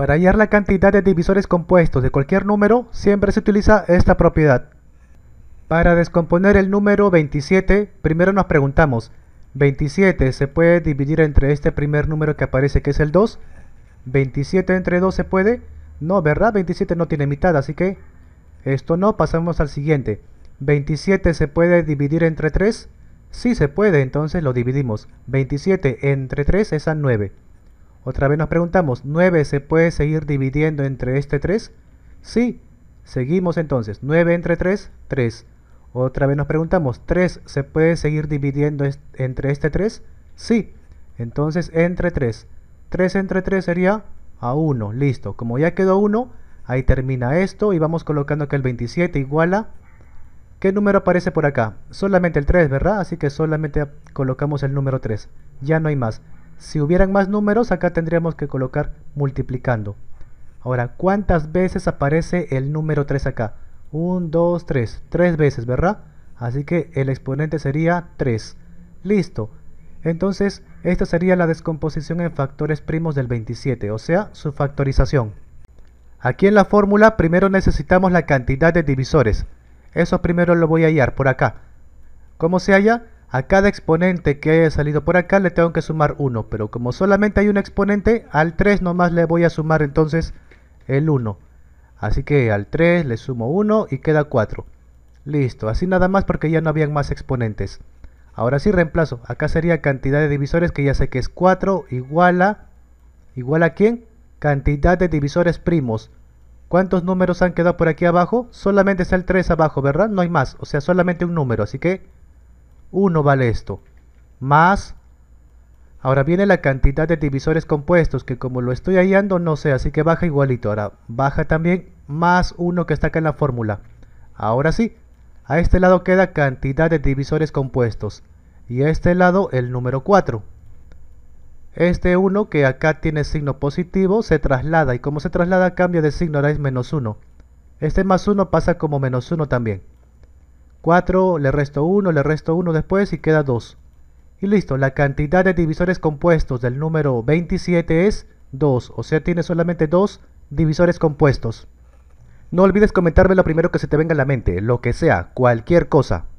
Para hallar la cantidad de divisores compuestos de cualquier número, siempre se utiliza esta propiedad. Para descomponer el número 27, primero nos preguntamos, ¿27 se puede dividir entre este primer número que aparece que es el 2? ¿27 entre 2 se puede? No, ¿verdad? 27 no tiene mitad, así que esto no, pasamos al siguiente. ¿27 se puede dividir entre 3? Sí se puede, entonces lo dividimos. 27 entre 3 es a 9. Otra vez nos preguntamos, ¿9 se puede seguir dividiendo entre este 3? Sí, seguimos entonces, 9 entre 3, 3. Otra vez nos preguntamos, ¿3 se puede seguir dividiendo entre este 3? Sí, entonces entre 3. 3 entre 3 sería a 1, listo. Como ya quedó 1, ahí termina esto y vamos colocando que el 27 igual a... ¿Qué número aparece por acá? Solamente el 3, ¿verdad? Así que solamente colocamos el número 3. Ya no hay más. Si hubieran más números, acá tendríamos que colocar multiplicando. Ahora, ¿cuántas veces aparece el número 3 acá? 1, 2, 3. 3 veces, ¿verdad? Así que el exponente sería 3. Listo. Entonces, esta sería la descomposición en factores primos del 27, o sea, su factorización. Aquí en la fórmula primero necesitamos la cantidad de divisores. Eso primero lo voy a hallar por acá. ¿Cómo se halla? a cada exponente que haya salido por acá le tengo que sumar 1, pero como solamente hay un exponente, al 3 nomás le voy a sumar entonces el 1. Así que al 3 le sumo 1 y queda 4. Listo, así nada más porque ya no habían más exponentes. Ahora sí reemplazo, acá sería cantidad de divisores que ya sé que es 4 igual a... ¿Igual a quién? Cantidad de divisores primos. ¿Cuántos números han quedado por aquí abajo? Solamente está el 3 abajo, ¿verdad? No hay más, o sea, solamente un número, así que 1 vale esto, más... Ahora viene la cantidad de divisores compuestos, que como lo estoy hallando, no sé, así que baja igualito. Ahora baja también más 1 que está acá en la fórmula. Ahora sí, a este lado queda cantidad de divisores compuestos. Y a este lado el número 4. Este 1 que acá tiene signo positivo se traslada y como se traslada cambia de signo, ahora es menos 1. Este más 1 pasa como menos 1 también. 4, le resto 1, le resto 1 después y queda 2. Y listo, la cantidad de divisores compuestos del número 27 es 2, o sea tiene solamente 2 divisores compuestos. No olvides comentarme lo primero que se te venga a la mente, lo que sea, cualquier cosa.